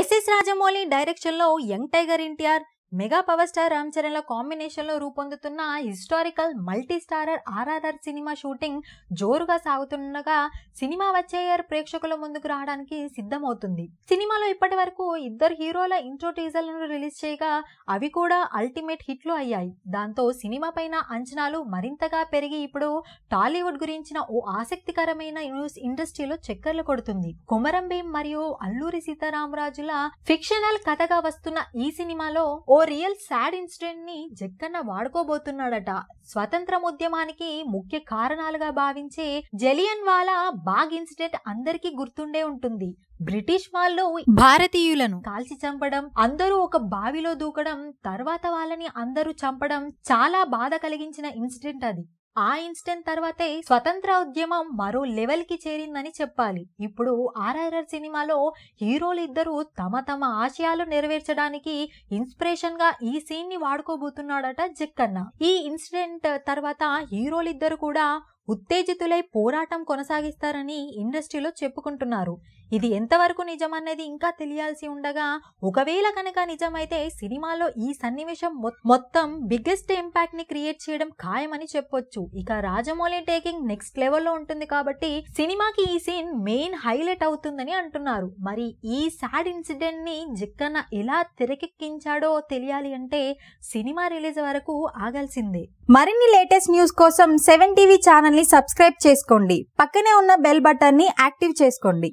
SS Rajamouli డైరెక్షన్లో young tiger NTR mega power star Ram Charan combination కాంబినేషన్లో రూపొందుతున్న హిస్టారికల్ మల్టీ స్టారర్ ఆర్ఆర్ఆర్ సినిమా షూటింగ్ జోరుగా సాగుతుండగా సినిమా వచ్చే ఇయర్ ప్రేక్షకుల ముందుకు రావడానికి సిద్ధమవుతుంది సినిమాలో ఇప్పటి వరకు ఇద్దరు హీరోల ఇంట్రో టీజర్లను రిలీజ్ చేయగా అవి కూడా అల్టిమేట్ హిట్లు అయ్యాయి దాంతో సినిమా పైన అంచనాలు మరింతగా పెరిగి ఇప్పుడు టాలీవుడ్ గురించిన ఓ ఆసక్తికరమైన న్యూస్ ఇండస్ట్రీలో చక్కర్లు కొడుతుంది కొమరం భీమ్ మరియు అల్లూరి సీతారామరాజుల ఫిక్షనల్ కథగా వస్తున్న ఈ సినిమాలో ఓ ఓ రియల్ సాడ్ ని జగ్గన్న వాడుకోబోతున్నాడట స్వతంత్ర ఉద్యమానికి ముఖ్య కారణాలుగా భావించే జలియన్ వాలా బాగ్ ఇన్సిడెంట్ అందరికీ గుర్తుండే ఉంటుంది బ్రిటిష్ వాళ్ళు భారతీయులను కాల్చి చంపడం అందరూ ఒక బావిలో దూకడం తర్వాత వాళ్ళని అందరూ చంపడం చాలా బాధ కలిగించిన ఇన్సిడెంట్ అది ఆ ఇన్స్టెంట్ తర్వాతే స్వతంత్ర ఉద్యమం మరో లెవెల్ కి చేరిందని చెప్పాలి ఇప్పుడు ఆర్ఆర్ఆర్ సినిమాలో హీరోలు ఇద్దరు తమ తమ ఆశయాలు నెరవేర్చడానికి ఇన్స్పిరేషన్ గా ఈ సీన్ ని వాడుకోబోతున్నాడట జక్కన్న ఈ ఇన్సిడెంట్ తర్వాత హీరోలు ఇద్దరు కూడా ఉత్తేజితులై పోరాటం కొనసాగిస్తారని ఇండస్ట్రీలో చెప్పుకుంటున్నారు ఇది ఎంతవరకు నిజమన్నది ఇంకా తెలియాల్సి ఉండగా ఒకవేళ కనుక నిజమైతే సినిమాలో ఈ సన్నివేశం మొత్తం బిగ్గెస్ట్ ఇంపాక్ట్ ని క్రియేట్ చేయడం ఖాయమని చెప్పొచ్చు ఇక రాజమౌళి టేకింగ్ నెక్స్ట్ లెవెల్లో ఉంటుంది కాబట్టి సినిమాకి ఈ సీన్ మెయిన్ హైలైట్ అవుతుందని అంటున్నారు మరి ఈ సాడ్ ఇన్సిడెంట్ ని జిక్కన్న ఎలా తెరకెక్కించాడో తెలియాలి అంటే సినిమా రిలీజ్ వరకు ఆగాల్సిందే మరిన్ని లేటెస్ట్ న్యూస్ కోసం సెవెన్ టీవీ ఛానల్ని సబ్స్క్రైబ్ చేసుకోండి పక్కనే ఉన్న బెల్ ని యాక్టివ్ చేసుకోండి